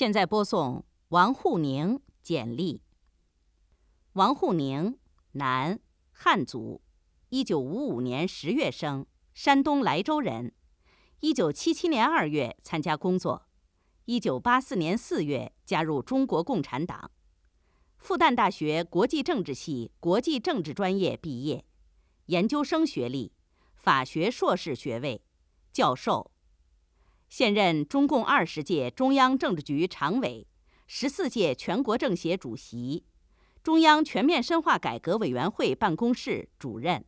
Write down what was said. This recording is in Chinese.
现在播送王沪宁简历。王沪宁，男，汉族，一九五五年十月生，山东莱州人，一九七七年二月参加工作，一九八四年四月加入中国共产党，复旦大学国际政治系国际政治专业毕业，研究生学历，法学硕士学位，教授。现任中共二十届中央政治局常委，十四届全国政协主席，中央全面深化改革委员会办公室主任。